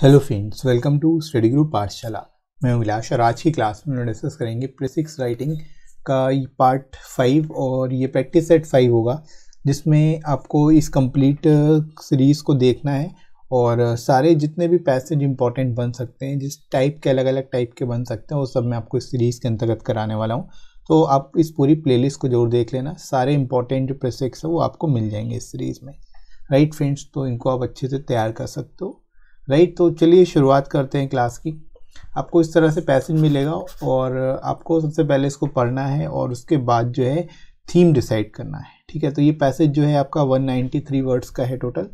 Hello friends welcome to study group Pathshala मैं अभिलाष और आज की क्लास में हम डिस्कस करेंगे प्रिसिक्स राइटिंग का पार्ट फाइव और ये प्रैक्टिस सेट फाइव होगा जिसमें आपको इस कंप्लीट सीरीज़ uh, को देखना है और uh, सारे जितने भी पैसेज इंपॉर्टेंट बन सकते हैं जिस टाइप के अलग अलग टाइप के बन सकते हैं वो सब मैं आपको इस सीरीज़ के अंतर्गत कराने वाला हूँ तो आप इस पूरी प्ले को जरूर देख लेना सारे इंपॉर्टेंट जो प्रिसिक्स है वो आपको मिल जाएंगे इस सीरीज़ में राइट फ्रेंड्स तो इनको आप अच्छे से तैयार कर सकते हो राइट तो चलिए शुरुआत करते हैं क्लास की आपको इस तरह से पैसेज मिलेगा और आपको सबसे पहले इसको पढ़ना है और उसके बाद जो है थीम डिसाइड करना है ठीक है तो ये पैसेज जो है आपका 193 वर्ड्स का है टोटल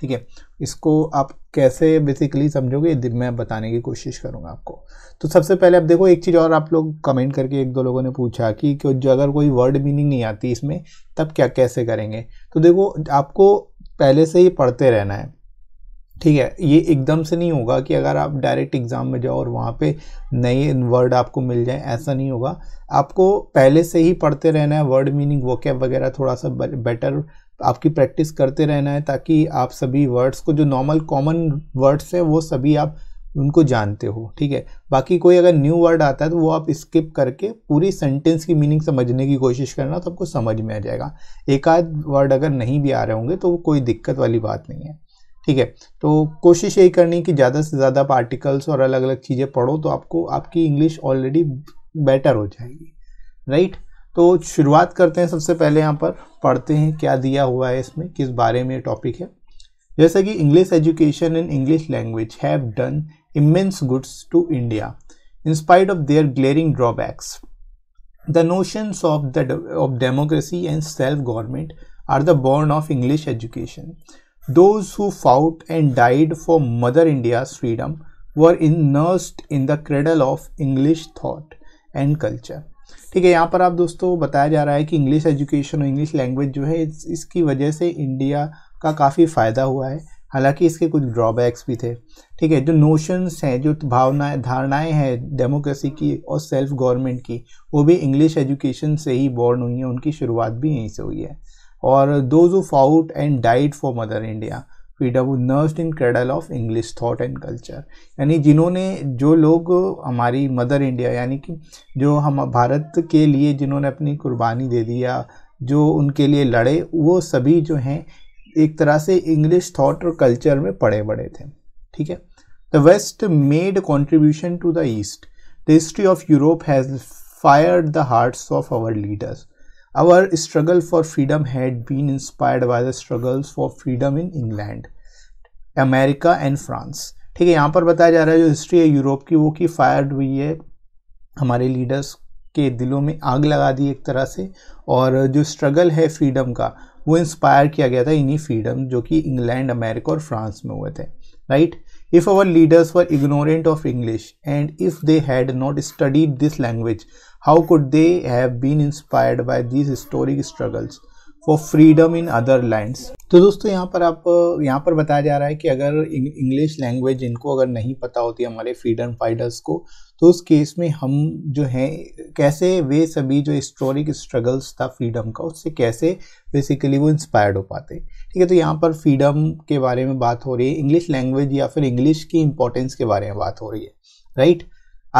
ठीक है इसको आप कैसे बेसिकली समझोगे मैं बताने की कोशिश करूँगा आपको तो सबसे पहले आप देखो एक चीज़ और आप लोग कमेंट करके एक दो लोगों ने पूछा कि जो अगर कोई वर्ड मीनिंग नहीं आती इसमें तब क्या कैसे करेंगे तो देखो आपको पहले से ही पढ़ते रहना है ठीक है ये एकदम से नहीं होगा कि अगर आप डायरेक्ट एग्ज़ाम में जाओ और वहाँ पे नए वर्ड आपको मिल जाए ऐसा नहीं होगा आपको पहले से ही पढ़ते रहना है वर्ड मीनिंग वो वगैरह थोड़ा सा बेटर आपकी प्रैक्टिस करते रहना है ताकि आप सभी वर्ड्स को जो नॉर्मल कॉमन वर्ड्स हैं वो सभी आप उनको जानते हो ठीक है बाकी कोई अगर न्यू वर्ड आता है तो वो आप स्किप करके पूरी सेंटेंस की मीनिंग समझने की कोशिश करना तो आपको समझ में आ जाएगा एक आध वर्ड अगर नहीं भी आ रहे होंगे तो वो कोई दिक्कत वाली बात नहीं है ठीक है तो कोशिश यही करनी कि ज़्यादा से ज़्यादा आप आर्टिकल्स और अलग अलग चीज़ें पढ़ो तो आपको आपकी इंग्लिश ऑलरेडी बेटर हो जाएगी राइट तो शुरुआत करते हैं सबसे पहले यहाँ पर पढ़ते हैं क्या दिया हुआ है इसमें किस बारे में टॉपिक है जैसा कि English education and English language have done immense goods to India in spite of their glaring drawbacks the notions of the of democracy and self government are the born of English education Those who fought and died for Mother India's freedom were in nursed in the cradle of English thought and culture. ठीक है यहाँ पर आप दोस्तों बताया जा रहा है कि इंग्लिश एजुकेशन और इंग्लिश लैंग्वेज जो है इस, इसकी वजह से इंडिया का काफ़ी फ़ायदा हुआ है हालांकि इसके कुछ ड्रॉबैक्स भी थे ठीक है जो नोशंस हैं जो भावनाएं धारणाएं हैं डेमोक्रेसी की और सेल्फ गवर्नमेंट की वो भी इंग्लिश एजुकेशन से ही बॉर्न हुई हैं उनकी शुरुआत भी यहीं से हुई है और those fought and and for mother India India. freedom who nursed in cradle of English thought and यानी जिन्होंने जो लोग हमारी मदर इंडिया यानी कि जो हम भारत के लिए जिन्होंने अपनी कुर्बानी दे दिया जो उनके लिए लड़े वो सभी जो हैं एक तरह से इंग्लिश थाट और कल्चर में पड़े बड़े थे ठीक है the west made contribution to the east the history of Europe has fired the hearts of our leaders Our struggle for freedom had been inspired by the struggles for freedom in England, America and France. ठीक है यहाँ पर बताया जा रहा है जो history है यूरोप की वो कि फायर हुई है हमारे लीडर्स के दिलों में आग लगा दी एक तरह से और जो स्ट्रगल है फ्रीडम का वो इंस्पायर किया गया था इन्हीं फ्रीडम जो कि इंग्लैंड अमेरिका और फ्रांस में हुए थे right right? If our leaders were ignorant of English and if they had not studied this language, how could they have been inspired by these historic struggles? For freedom in other lands तो दोस्तों यहाँ पर आप यहाँ पर बताया जा रहा है कि अगर इंग्लिश लैंग्वेज इनको अगर नहीं पता होती हमारे फ्रीडम फाइटर्स को तो उस केस में हम जो हैं कैसे वे सभी जो हिस्टोरिक स्ट्रगल्स था फ्रीडम का उससे कैसे बेसिकली वो इंस्पायर्ड हो पाते ठीक है तो यहाँ पर फ्रीडम के बारे में बात हो रही है इंग्लिश लैंग्वेज या फिर इंग्लिश की इंपॉर्टेंस के बारे में बात हो रही है राइट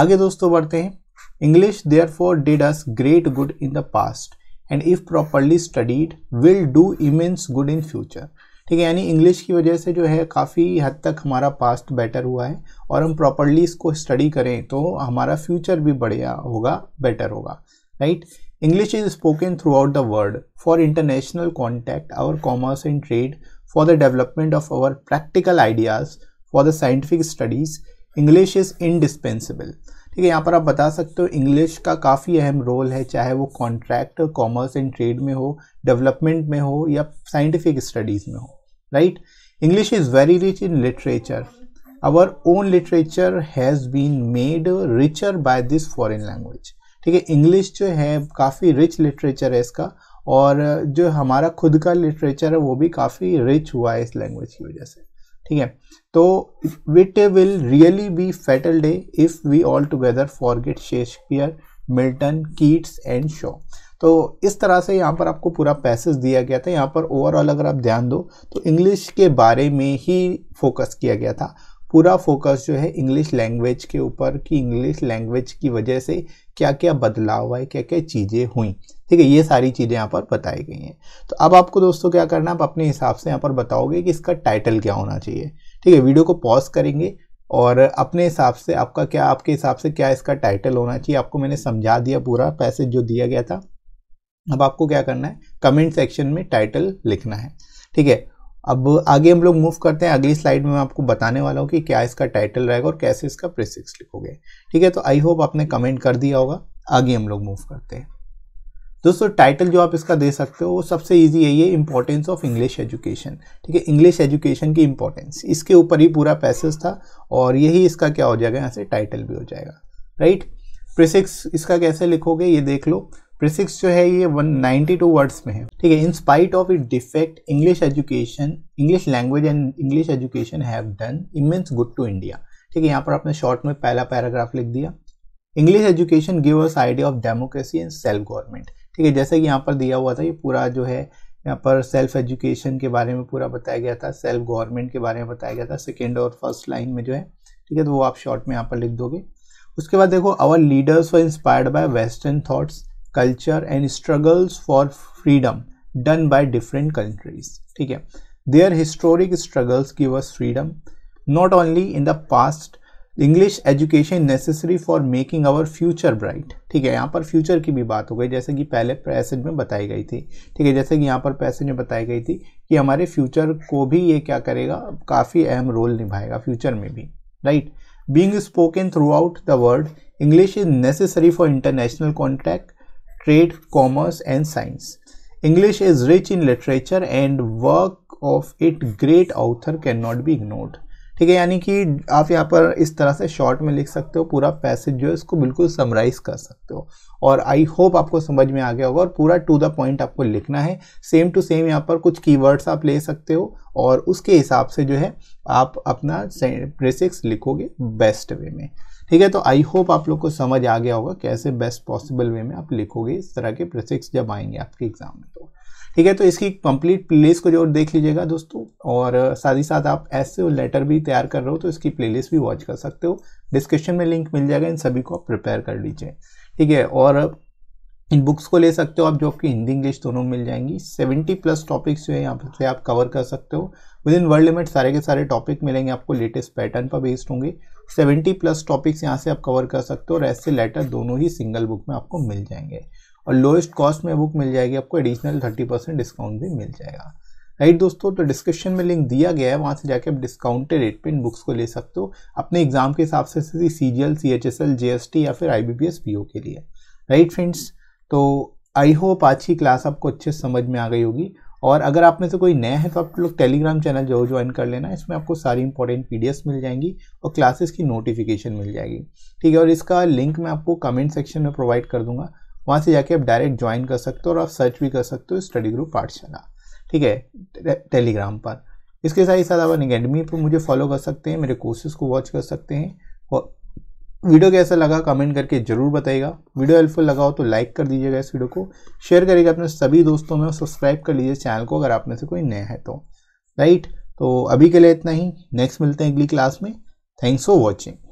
आगे दोस्तों बढ़ते हैं English therefore did us great good in the past and if properly studied will do immense good in future ठीक है यानी इंग्लिश की वजह से जो है काफ़ी हद तक हमारा पास्ट बेटर हुआ है और हम प्रॉपरली इसको स्टडी करें तो हमारा फ्यूचर भी बढ़िया होगा बेटर होगा right English is spoken throughout the world for international contact, our commerce and trade, for the development of our practical ideas, for the scientific studies. English is indispensable. ठीक है यहाँ पर आप बता सकते हो इंग्लिश का काफ़ी अहम रोल है चाहे वो कॉन्ट्रैक्ट कॉमर्स एंड ट्रेड में हो डेवलपमेंट में हो या साइंटिफिक स्टडीज़ में हो right English is very rich in literature our own literature has been made richer by this foreign language ठीक है इंग्लिश जो है काफ़ी रिच लिटरेचर है इसका और जो हमारा खुद का लिटरेचर है वो भी काफ़ी रिच हुआ है इस लैंग्वेज की वजह से ठीक है तो it will really be fatal day if we all together forget Shakespeare Milton Keats and Shaw तो इस तरह से यहाँ पर आपको पूरा पैसेज दिया गया था यहाँ पर ओवरऑल अगर आप ध्यान दो तो इंग्लिश के बारे में ही फोकस किया गया था पूरा फोकस जो है इंग्लिश लैंग्वेज के ऊपर कि इंग्लिश लैंग्वेज की वजह से क्या क्या बदलाव आए क्या क्या चीज़ें हुई ठीक है ये सारी चीज़ें यहाँ पर बताई गई हैं तो अब आपको दोस्तों क्या करना है आप अपने हिसाब से यहाँ पर बताओगे कि इसका टाइटल क्या होना चाहिए ठीक है वीडियो को पॉज करेंगे और अपने हिसाब से आपका क्या आपके हिसाब से क्या इसका टाइटल होना चाहिए आपको मैंने समझा दिया पूरा पैसेज जो दिया गया था अब आपको क्या करना है कमेंट सेक्शन में टाइटल लिखना है ठीक है अब आगे हम लोग मूव करते हैं अगली स्लाइड में मैं आपको बताने वाला हूँ कि क्या इसका टाइटल रहेगा और कैसे इसका प्रिसिक्स लिखोगे ठीक है तो आई होप आपने कमेंट कर दिया होगा आगे हम लोग मूव करते हैं दोस्तों टाइटल जो आप इसका दे सकते हो वो सबसे इजी है ये इंपॉर्टेंस ऑफ इंग्लिश एजुकेशन ठीक है इंग्लिश एजुकेशन की इम्पोर्टेंस इसके ऊपर ही पूरा पैसेज था और यही इसका क्या हो जाएगा यहाँ से टाइटल भी हो जाएगा राइट प्रिसिक्स इसका कैसे लिखोगे ये देख लो प्रिसिक्स जो है ये 192 वर्ड्स में है ठीक है in spite of it defect English education English language and English education have done immense good to India ठीक है यहाँ पर आपने शॉर्ट में पहला पैराग्राफ लिख दिया English education give us idea of democracy and self government ठीक है जैसे कि यहाँ पर दिया हुआ था ये पूरा जो है यहाँ पर सेल्फ एजुकेशन के बारे में पूरा बताया गया था सेल्फ गवर्नमेंट के बारे में बताया गया था सेकेंड और फर्स्ट लाइन में जो है ठीक है तो वो आप शॉर्ट में यहाँ पर लिख दोगे उसके बाद देखो our leaders were inspired by western thoughts culture and struggles for freedom done by different countries ठीक है their historic struggles give us freedom not only in the past English education necessary for making our future bright ठीक है यहाँ पर future की भी बात हो गई जैसे कि पहले पैसेज में बताई गई थी ठीक है जैसे कि यहाँ पर पैसेज में बताई गई थी कि हमारे फ्यूचर को भी ये क्या करेगा काफ़ी अहम रोल निभाएगा फ्यूचर में भी right being spoken throughout the world English is necessary for international contact trade, commerce, and science. English is rich in literature and work of it great author cannot be ignored. ठीक है यानी कि आप यहाँ पर इस तरह से शॉर्ट में लिख सकते हो पूरा पैसेज जो है इसको बिल्कुल समराइज कर सकते हो और आई होप आपको समझ में आ गया होगा और पूरा टू द पॉइंट आपको लिखना है सेम टू सेम यहाँ पर कुछ कीवर्ड्स आप ले सकते हो और उसके हिसाब से जो है आप अपना प्रेसिक्स लिखोगे बेस्ट वे में ठीक है तो आई होप आप लोग को समझ आ गया होगा कैसे बेस्ट पॉसिबल वे में आप लिखोगे इस तरह के प्रसिक्स जब आएंगे आपके एग्जाम में तो ठीक है तो इसकी कंप्लीट प्लेलिस्ट को जो देख लीजिएगा दोस्तों और साथ ही साथ आप ऐसे लेटर भी तैयार कर रहे हो तो इसकी प्लेलिस्ट भी वॉच कर सकते हो डिस्क्रिप्शन में लिंक मिल जाएगा इन सभी को आप प्रिपेयर कर लीजिए ठीक है और इन बुक्स को ले सकते हो आप जो आपकी हिंदी इंग्लिश दोनों मिल जाएंगी सेवेंटी प्लस टॉपिक्स जो है यहाँ से आप कवर कर सकते हो विद इन वर्ल्ड लिमिट सारे के सारे टॉपिक मिलेंगे आपको लेटेस्ट पैटर्न पर बेस्ड होंगे सेवेंटी प्लस टॉपिक्स यहाँ से आप कवर कर सकते हो और ऐसे लेटर दोनों ही सिंगल बुक में आपको मिल जाएंगे और लोएस्ट कॉस्ट में बुक मिल जाएगी आपको एडिशनल थर्टी परसेंट डिस्काउंट भी मिल जाएगा राइट दोस्तों तो डिस्क्रिप्शन में लिंक दिया गया है वहाँ से जाके आप डिस्काउंटेड रेट पे इन बुक्स को ले सकते हो अपने एग्जाम के हिसाब से C G L C H S L G S T या फिर I B P S P O के लिए राइट फ्रेंड्स तो आई होप आज की क्लास आपको अच्छे से समझ में आ गई होगी और अगर आप में से कोई नया है तो आप लोग टेलीग्राम चैनल जरूर ज्वाइन कर लेना इसमें आपको सारी इंपॉर्टेंट पी मिल जाएंगी और क्लासेस की नोटिफिकेशन मिल जाएगी ठीक है और इसका लिंक मैं आपको कमेंट सेक्शन में प्रोवाइड कर दूंगा वहाँ से जाके आप डायरेक्ट ज्वाइन कर सकते हो और आप सर्च भी कर सकते हो स्टडी ग्रुप पाठशाला ठीक है टेलीग्राम पर इसके साथ ही साथ आप अकेडमी पर मुझे फॉलो कर सकते हैं मेरे कोर्सेज को वॉच कर सकते हैं और वीडियो कैसा लगा कमेंट करके जरूर बताइएगा वीडियो हेल्पफुल लगा हो तो लाइक कर दीजिएगा इस वीडियो को शेयर करिएगा अपने सभी दोस्तों में और सब्सक्राइब कर लीजिए चैनल को अगर आप में से कोई नया है तो राइट तो अभी के लिए इतना ही नेक्स्ट मिलते हैं अगली क्लास में थैंक्स फॉर वॉचिंग